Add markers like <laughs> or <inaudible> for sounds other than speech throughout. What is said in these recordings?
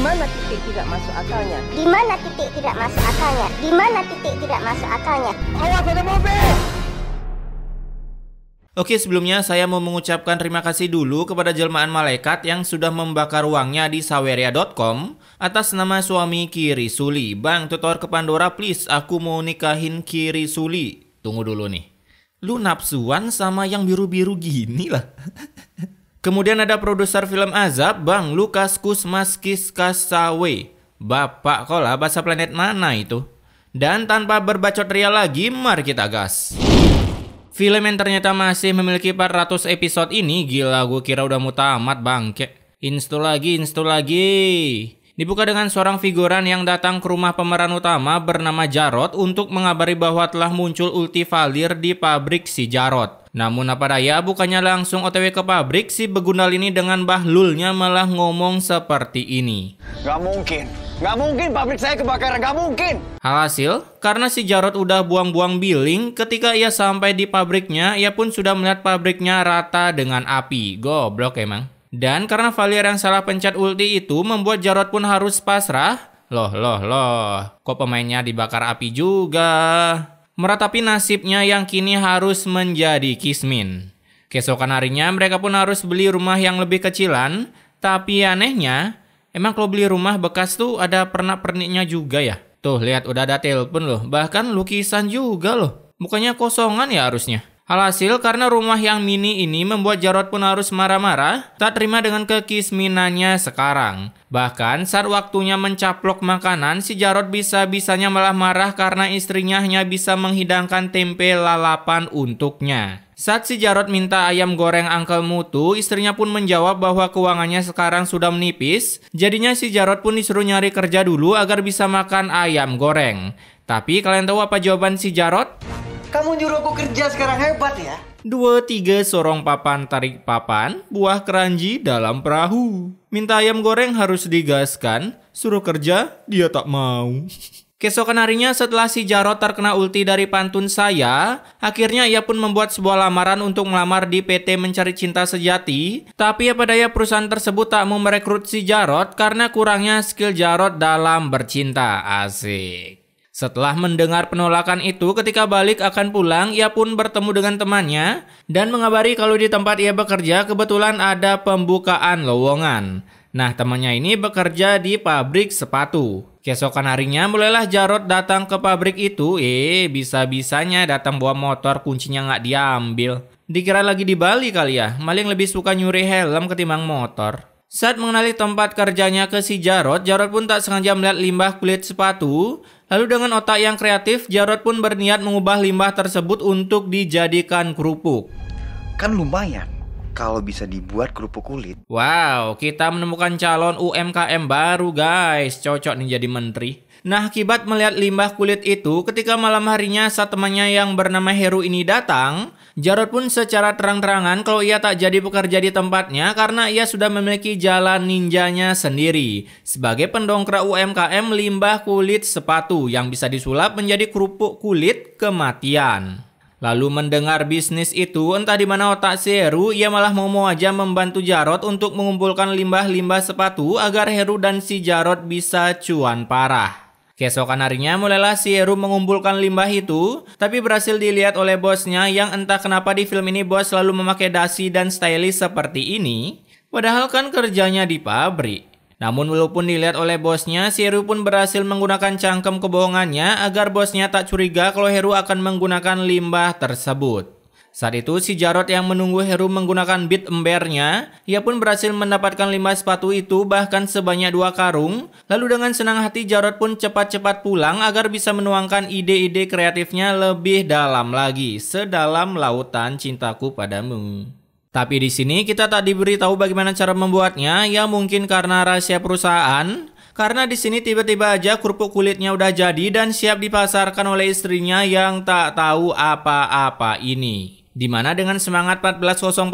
mana titik tidak masuk akalnya? Di mana titik tidak masuk akalnya? Di mana titik tidak masuk akalnya? Awas ada mobil! Oke, sebelumnya saya mau mengucapkan terima kasih dulu kepada jelmaan malaikat yang sudah membakar uangnya di saweria.com atas nama suami Kiri Suli. Bang, tutor ke Pandora please, aku mau nikahin Kiri Suli. Tunggu dulu nih. Lu napsuan sama yang biru-biru gini lah. <laughs> Kemudian ada produser film Azab, Bang Lukas Kusmaskis Kasawe. Bapak kola bahasa planet mana itu? Dan tanpa berbacot ria lagi, mari kita gas. Film yang ternyata masih memiliki 400 episode ini, gila gue kira udah mutamat tamat bangke. Install lagi, install lagi. Dibuka dengan seorang figuran yang datang ke rumah pemeran utama bernama Jarot untuk mengabari bahwa telah muncul ultivalir di pabrik si Jarot. Namun apa daya bukannya langsung otw ke pabrik si Begundal ini dengan Bahlulnya malah ngomong seperti ini. Gak mungkin, gak mungkin pabrik saya kebakaran, gak mungkin. hasil karena si Jarod udah buang-buang billing, ketika ia sampai di pabriknya, ia pun sudah melihat pabriknya rata dengan api. Goblok emang. Dan karena Valier yang salah pencet ulti itu membuat Jarod pun harus pasrah. Loh, loh, loh. Kok pemainnya dibakar api juga? meratapi nasibnya yang kini harus menjadi kismin. Kesokan harinya mereka pun harus beli rumah yang lebih kecilan, tapi anehnya, emang kalau beli rumah bekas tuh ada pernak-perniknya juga ya? Tuh, lihat udah ada telepon loh, bahkan lukisan juga loh. Bukannya kosongan ya harusnya. Alhasil karena rumah yang mini ini membuat Jarod pun harus marah-marah, tak terima dengan kekisminannya sekarang. Bahkan saat waktunya mencaplok makanan, si Jarod bisa-bisanya malah marah karena istrinya hanya bisa menghidangkan tempe lalapan untuknya. Saat si Jarod minta ayam goreng Uncle Mutu, istrinya pun menjawab bahwa keuangannya sekarang sudah menipis. Jadinya si Jarod pun disuruh nyari kerja dulu agar bisa makan ayam goreng. Tapi kalian tahu apa jawaban si Jarod? Kamu nyuruh aku kerja sekarang hebat ya. Dua tiga sorong papan tarik papan, buah keranji dalam perahu. Minta ayam goreng harus digaskan, suruh kerja dia tak mau. Kesokan harinya setelah si Jarot terkena ulti dari pantun saya, akhirnya ia pun membuat sebuah lamaran untuk melamar di PT Mencari Cinta Sejati. Tapi pada daya perusahaan tersebut tak mau merekrut si Jarot karena kurangnya skill Jarot dalam bercinta. Asik. Setelah mendengar penolakan itu, ketika balik akan pulang, ia pun bertemu dengan temannya dan mengabari kalau di tempat ia bekerja kebetulan ada pembukaan lowongan. Nah, temannya ini bekerja di pabrik sepatu. Keesokan harinya mulailah Jarod datang ke pabrik itu. Eh, bisa-bisanya datang bawa motor kuncinya nggak diambil. Dikira lagi di Bali kali ya, maling lebih suka nyuri helm ketimbang motor. Saat mengenali tempat kerjanya ke si Jarod, Jarod pun tak sengaja melihat limbah kulit sepatu. Lalu dengan otak yang kreatif, Jarod pun berniat mengubah limbah tersebut untuk dijadikan kerupuk. Kan lumayan, kalau bisa dibuat kerupuk kulit. Wow, kita menemukan calon UMKM baru guys, cocok nih jadi menteri. Nah, akibat melihat limbah kulit itu, ketika malam harinya saat temannya yang bernama Heru ini datang, Jarod pun secara terang-terangan kalau ia tak jadi bekerja di tempatnya karena ia sudah memiliki jalan ninjanya sendiri. Sebagai pendongkrak UMKM limbah kulit sepatu yang bisa disulap menjadi kerupuk kulit kematian. Lalu mendengar bisnis itu, entah di mana otak Seru, ia malah mau aja membantu Jarod untuk mengumpulkan limbah-limbah sepatu agar Heru dan si Jarod bisa cuan parah. Keesokan harinya mulailah si Heru mengumpulkan limbah itu, tapi berhasil dilihat oleh bosnya yang entah kenapa di film ini bos selalu memakai dasi dan stylish seperti ini, padahal kan kerjanya di pabrik. Namun walaupun dilihat oleh bosnya, si Heru pun berhasil menggunakan cangkem kebohongannya agar bosnya tak curiga kalau Heru akan menggunakan limbah tersebut. Saat itu si Jarot yang menunggu Heru menggunakan bit embernya, ia pun berhasil mendapatkan limbah sepatu itu bahkan sebanyak dua karung. Lalu dengan senang hati Jarot pun cepat-cepat pulang agar bisa menuangkan ide-ide kreatifnya lebih dalam lagi, sedalam lautan cintaku padamu. Tapi di sini kita tak diberitahu bagaimana cara membuatnya, ya mungkin karena rahasia perusahaan. Karena di sini tiba-tiba aja kerupuk kulitnya udah jadi dan siap dipasarkan oleh istrinya yang tak tahu apa-apa ini. Dimana dengan semangat 14045,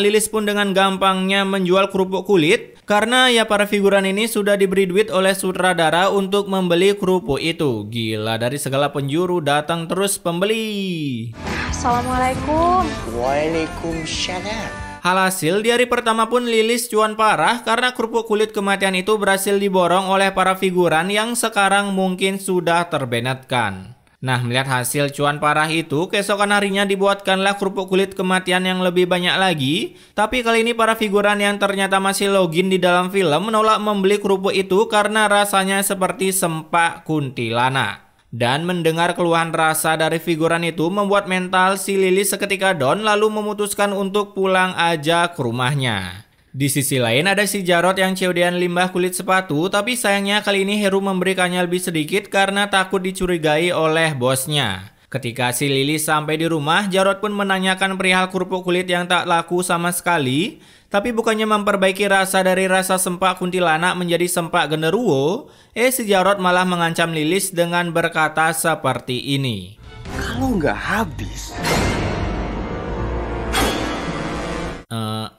Lilis pun dengan gampangnya menjual kerupuk kulit karena ya para figuran ini sudah diberi duit oleh sutradara untuk membeli kerupuk itu. Gila dari segala penjuru datang terus pembeli. Assalamualaikum. Waalaikumsalam. Alhasil, di hari pertama pun Lilis cuan parah karena kerupuk kulit kematian itu berhasil diborong oleh para figuran yang sekarang mungkin sudah terbenatkan. Nah, melihat hasil cuan parah itu, keesokan harinya dibuatkanlah kerupuk kulit kematian yang lebih banyak lagi. Tapi kali ini para figuran yang ternyata masih login di dalam film menolak membeli kerupuk itu karena rasanya seperti sempak kuntilanak. Dan mendengar keluhan rasa dari figuran itu membuat mental si Lily seketika down lalu memutuskan untuk pulang aja ke rumahnya. Di sisi lain ada si Jarot yang cod limbah kulit sepatu, tapi sayangnya kali ini Heru memberikannya lebih sedikit karena takut dicurigai oleh bosnya. Ketika si Lili sampai di rumah, Jarot pun menanyakan perihal kerupuk kulit yang tak laku sama sekali, tapi bukannya memperbaiki rasa dari rasa sempak kuntilanak menjadi sempak genderuwo, eh si Jarot malah mengancam Lilis dengan berkata seperti ini. Kalau nggak habis,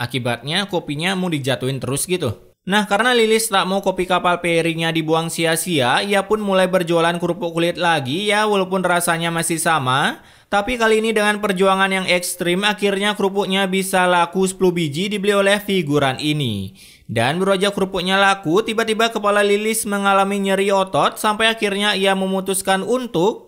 Akibatnya kopinya mau dijatuhin terus gitu. Nah, karena Lilis tak mau kopi kapal pairingnya dibuang sia-sia, ia pun mulai berjualan kerupuk kulit lagi ya walaupun rasanya masih sama. Tapi kali ini dengan perjuangan yang ekstrim, akhirnya kerupuknya bisa laku 10 biji dibeli oleh figuran ini. Dan beraja kerupuknya laku, tiba-tiba kepala Lilis mengalami nyeri otot sampai akhirnya ia memutuskan untuk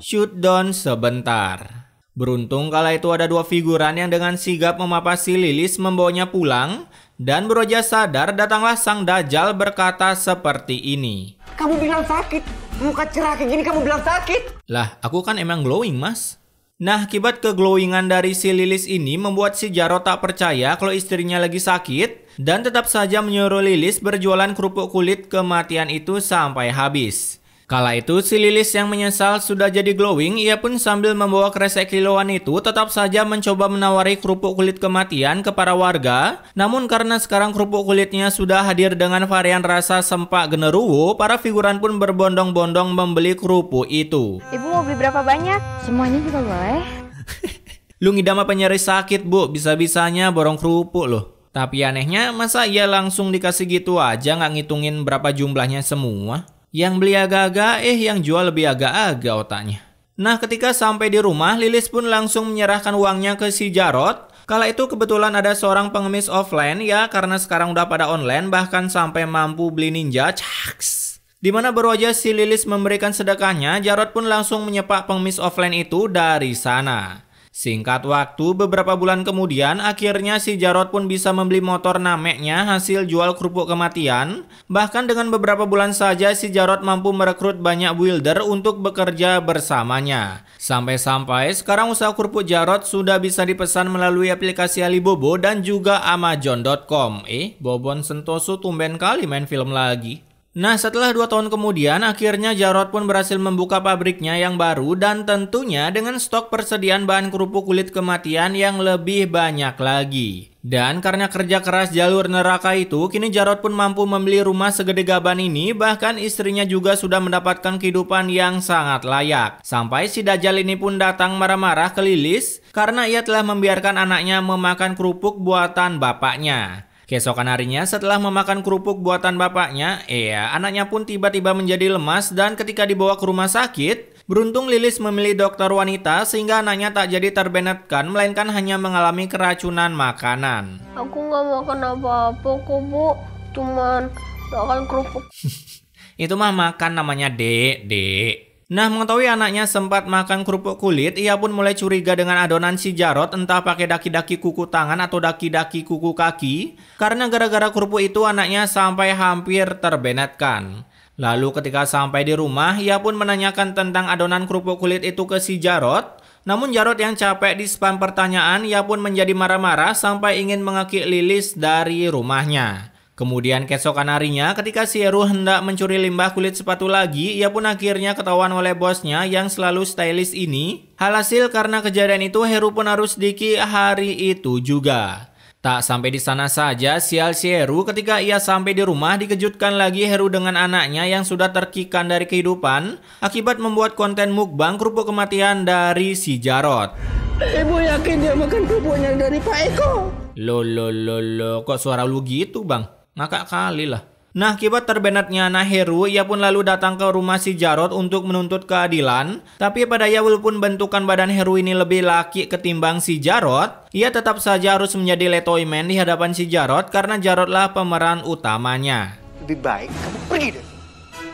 shoot down sebentar. Beruntung kala itu ada dua figuran yang dengan sigap memapasi Lilis membawanya pulang dan Broja sadar datanglah sang Dajjal berkata seperti ini. Kamu bilang sakit, muka cerah kayak gini kamu bilang sakit. Lah, aku kan emang glowing mas. Nah, akibat keglowingan dari si Lilis ini membuat si Jaro tak percaya kalau istrinya lagi sakit dan tetap saja menyuruh Lilis berjualan kerupuk kulit kematian itu sampai habis. Kala itu si Lilis yang menyesal sudah jadi glowing, ia pun sambil membawa kresek kiloan itu tetap saja mencoba menawari kerupuk kulit kematian kepada warga. Namun karena sekarang kerupuk kulitnya sudah hadir dengan varian rasa sempak generuwo, para figuran pun berbondong-bondong membeli kerupuk itu. Ibu mau beli berapa banyak? Semuanya juga boleh. <laughs> ngidam apa nyari sakit bu, bisa-bisanya borong kerupuk loh. Tapi anehnya masa ia langsung dikasih gitu aja nggak ngitungin berapa jumlahnya semua? Yang beli agak-agak, eh yang jual lebih agak-agak otaknya. Nah ketika sampai di rumah, Lilis pun langsung menyerahkan uangnya ke si Jarot. Kala itu kebetulan ada seorang pengemis offline ya, karena sekarang udah pada online, bahkan sampai mampu beli ninja. Caks! Dimana mana baru aja si Lilis memberikan sedekahnya, Jarot pun langsung menyepak pengemis offline itu dari sana. Singkat waktu, beberapa bulan kemudian akhirnya si Jarod pun bisa membeli motor nameknya hasil jual kerupuk kematian. Bahkan dengan beberapa bulan saja si Jarod mampu merekrut banyak wilder untuk bekerja bersamanya. Sampai-sampai sekarang usaha kerupuk Jarod sudah bisa dipesan melalui aplikasi Alibobo dan juga Amazon.com. Eh, Bobon Sentoso tumben kali main film lagi. Nah, setelah dua tahun kemudian, akhirnya Jarod pun berhasil membuka pabriknya yang baru dan tentunya dengan stok persediaan bahan kerupuk kulit kematian yang lebih banyak lagi. Dan karena kerja keras jalur neraka itu, kini Jarod pun mampu membeli rumah segede gaban ini, bahkan istrinya juga sudah mendapatkan kehidupan yang sangat layak. Sampai si Dajjal ini pun datang marah-marah ke Lilis, karena ia telah membiarkan anaknya memakan kerupuk buatan bapaknya. Keesokan harinya setelah memakan kerupuk buatan bapaknya, ya anaknya pun tiba-tiba menjadi lemas dan ketika dibawa ke rumah sakit, Beruntung Lilis memilih dokter wanita sehingga anaknya tak jadi terbenetkan melainkan hanya mengalami keracunan makanan. Aku nggak makan apa-apa kok bu, cuman makan kerupuk. <laughs> Itu mah makan namanya dek, dek. Nah, mengetahui anaknya sempat makan kerupuk kulit, ia pun mulai curiga dengan adonan si Jarot entah pakai daki-daki kuku tangan atau daki-daki kuku kaki, karena gara-gara kerupuk itu anaknya sampai hampir terbenetkan. Lalu ketika sampai di rumah, ia pun menanyakan tentang adonan kerupuk kulit itu ke si Jarot, namun Jarot yang capek di spam pertanyaan, ia pun menjadi marah-marah sampai ingin mengakik Lilis dari rumahnya. Kemudian keesokan harinya ketika Si Sieru hendak mencuri limbah kulit sepatu lagi, ia pun akhirnya ketahuan oleh bosnya yang selalu stylish ini. hasil karena kejadian itu Heru pun harus diki hari itu juga. Tak sampai di sana saja, sial si Heru ketika ia sampai di rumah dikejutkan lagi Heru dengan anaknya yang sudah terkikan dari kehidupan akibat membuat konten mukbang kerupuk kematian dari si Jarot. Ibu yakin dia makan kerupuknya dari Pak Eko? Lo lo lo lo, kok suara lu gitu bang? Maka kali lah. Nah, akibat terbenatnya Naheru, ia pun lalu datang ke rumah si Jarod untuk menuntut keadilan. Tapi pada ia walaupun bentukan badan Heru ini lebih laki ketimbang si Jarod, ia tetap saja harus menjadi letoyman di hadapan si Jarod karena Jarodlah pemeran utamanya. Lebih baik kamu pergi deh.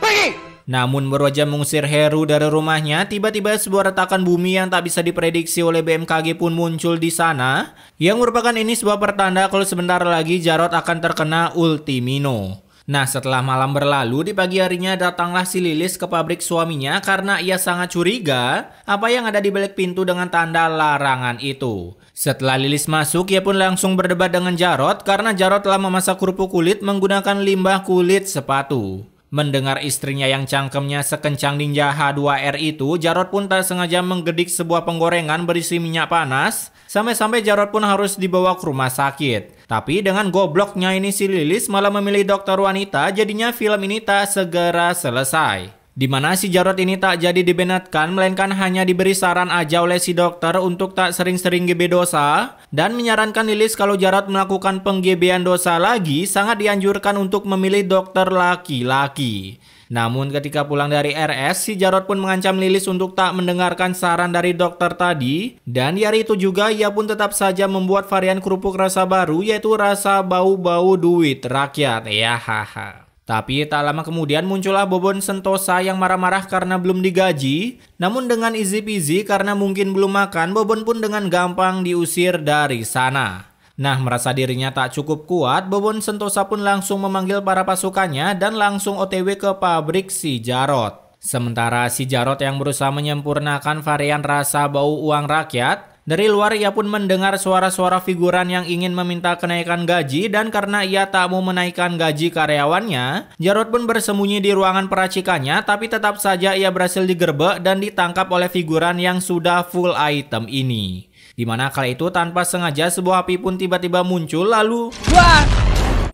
Pergi! Namun berwajah mengusir Heru dari rumahnya, tiba-tiba sebuah retakan bumi yang tak bisa diprediksi oleh BMKG pun muncul di sana, yang merupakan ini sebuah pertanda kalau sebentar lagi Jarod akan terkena Ultimino. Nah, setelah malam berlalu, di pagi harinya datanglah si Lilis ke pabrik suaminya karena ia sangat curiga apa yang ada di balik pintu dengan tanda larangan itu. Setelah Lilis masuk, ia pun langsung berdebat dengan Jarot karena Jarot telah memasak kerupuk kulit menggunakan limbah kulit sepatu. Mendengar istrinya yang cangkemnya sekencang ninja H2R itu, Jarod pun tak sengaja menggedik sebuah penggorengan berisi minyak panas, sampai-sampai Jarod pun harus dibawa ke rumah sakit. Tapi dengan gobloknya ini si Lilis malah memilih dokter wanita, jadinya film ini tak segera selesai di mana si Jarod ini tak jadi dibenatkan melainkan hanya diberi saran aja oleh si dokter untuk tak sering-sering GB dosa dan menyarankan Lilis kalau Jarod melakukan penggebean dosa lagi sangat dianjurkan untuk memilih dokter laki-laki. Namun ketika pulang dari RS, si Jarod pun mengancam Lilis untuk tak mendengarkan saran dari dokter tadi. Dan di hari itu juga, ia pun tetap saja membuat varian kerupuk rasa baru, yaitu rasa bau-bau duit rakyat. Ya haha. Tapi tak lama kemudian muncullah Bobon Sentosa yang marah-marah karena belum digaji. Namun dengan easy peasy karena mungkin belum makan, Bobon pun dengan gampang diusir dari sana. Nah, merasa dirinya tak cukup kuat, Bobon Sentosa pun langsung memanggil para pasukannya dan langsung OTW ke pabrik si Jarot. Sementara si Jarot yang berusaha menyempurnakan varian rasa bau uang rakyat, dari luar ia pun mendengar suara-suara figuran yang ingin meminta kenaikan gaji dan karena ia tak mau menaikkan gaji karyawannya, Jarod pun bersembunyi di ruangan peracikannya tapi tetap saja ia berhasil digerbek dan ditangkap oleh figuran yang sudah full item ini. Dimana kali itu tanpa sengaja sebuah api pun tiba-tiba muncul lalu... Wah!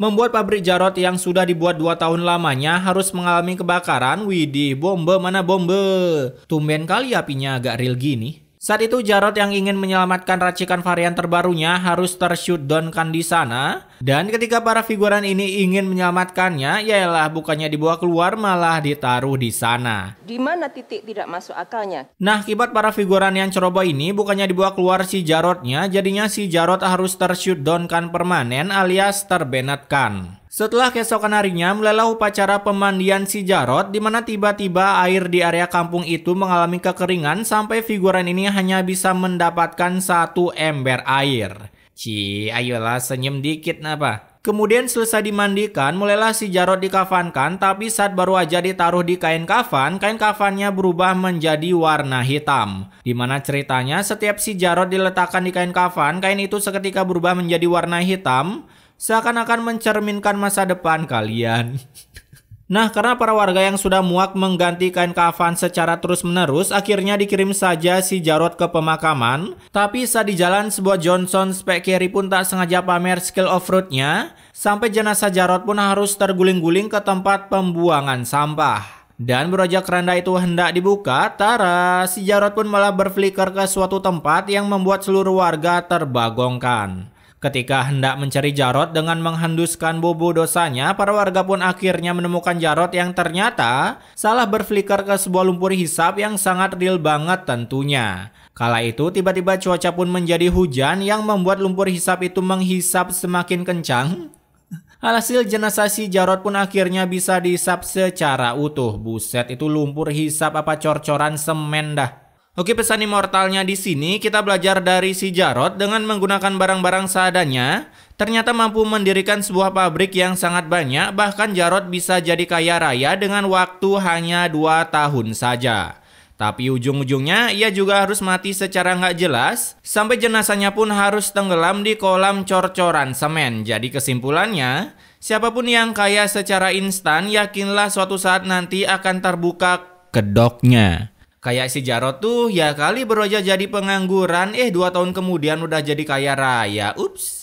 Membuat pabrik Jarod yang sudah dibuat 2 tahun lamanya harus mengalami kebakaran. Widih, bombe mana bombe. Tumben kali apinya agak real gini. Saat itu Jarod yang ingin menyelamatkan racikan varian terbarunya harus tershootdownkan di sana. Dan ketika para figuran ini ingin menyelamatkannya, yaelah bukannya dibawa keluar malah ditaruh di sana. Di mana titik tidak masuk akalnya? Nah, akibat para figuran yang ceroboh ini bukannya dibawa keluar si Jarodnya, jadinya si Jarod harus tershootdownkan permanen alias terbenetkan. Setelah keesokan harinya, mulailah upacara pemandian si Jarot di mana tiba-tiba air di area kampung itu mengalami kekeringan sampai figuran ini hanya bisa mendapatkan satu ember air. Ci, ayolah senyum dikit napa. Kemudian selesai dimandikan, mulailah si Jarot dikafankan, tapi saat baru aja ditaruh di kain kafan, kain kafannya berubah menjadi warna hitam. Dimana ceritanya setiap si Jarot diletakkan di kain kafan, kain itu seketika berubah menjadi warna hitam, seakan-akan mencerminkan masa depan kalian. Nah, karena para warga yang sudah muak mengganti kain kafan secara terus-menerus, akhirnya dikirim saja si Jarod ke pemakaman. Tapi saat di jalan, sebuah Johnson Spek Carry pun tak sengaja pamer skill off-roadnya, sampai jenazah Jarod pun harus terguling-guling ke tempat pembuangan sampah. Dan beraja keranda itu hendak dibuka, Tara, si Jarod pun malah berflicker ke suatu tempat yang membuat seluruh warga terbagongkan. Ketika hendak mencari Jarot dengan menghenduskan bubu dosanya, para warga pun akhirnya menemukan Jarot yang ternyata salah berflicker ke sebuah lumpur hisap yang sangat real banget tentunya. Kala itu tiba-tiba cuaca pun menjadi hujan yang membuat lumpur hisap itu menghisap semakin kencang. Alhasil jenazah si Jarot pun akhirnya bisa dihisap secara utuh. Buset itu lumpur hisap apa cor-coran semen dah. Oke pesan immortalnya di sini kita belajar dari si Jarod dengan menggunakan barang-barang seadanya ternyata mampu mendirikan sebuah pabrik yang sangat banyak bahkan Jarod bisa jadi kaya raya dengan waktu hanya 2 tahun saja. Tapi ujung-ujungnya ia juga harus mati secara nggak jelas sampai jenazahnya pun harus tenggelam di kolam cor-coran semen. Jadi kesimpulannya siapapun yang kaya secara instan yakinlah suatu saat nanti akan terbuka kedoknya. Kayak si Jarot tuh ya kali baru jadi pengangguran eh dua tahun kemudian udah jadi kaya raya. Ups.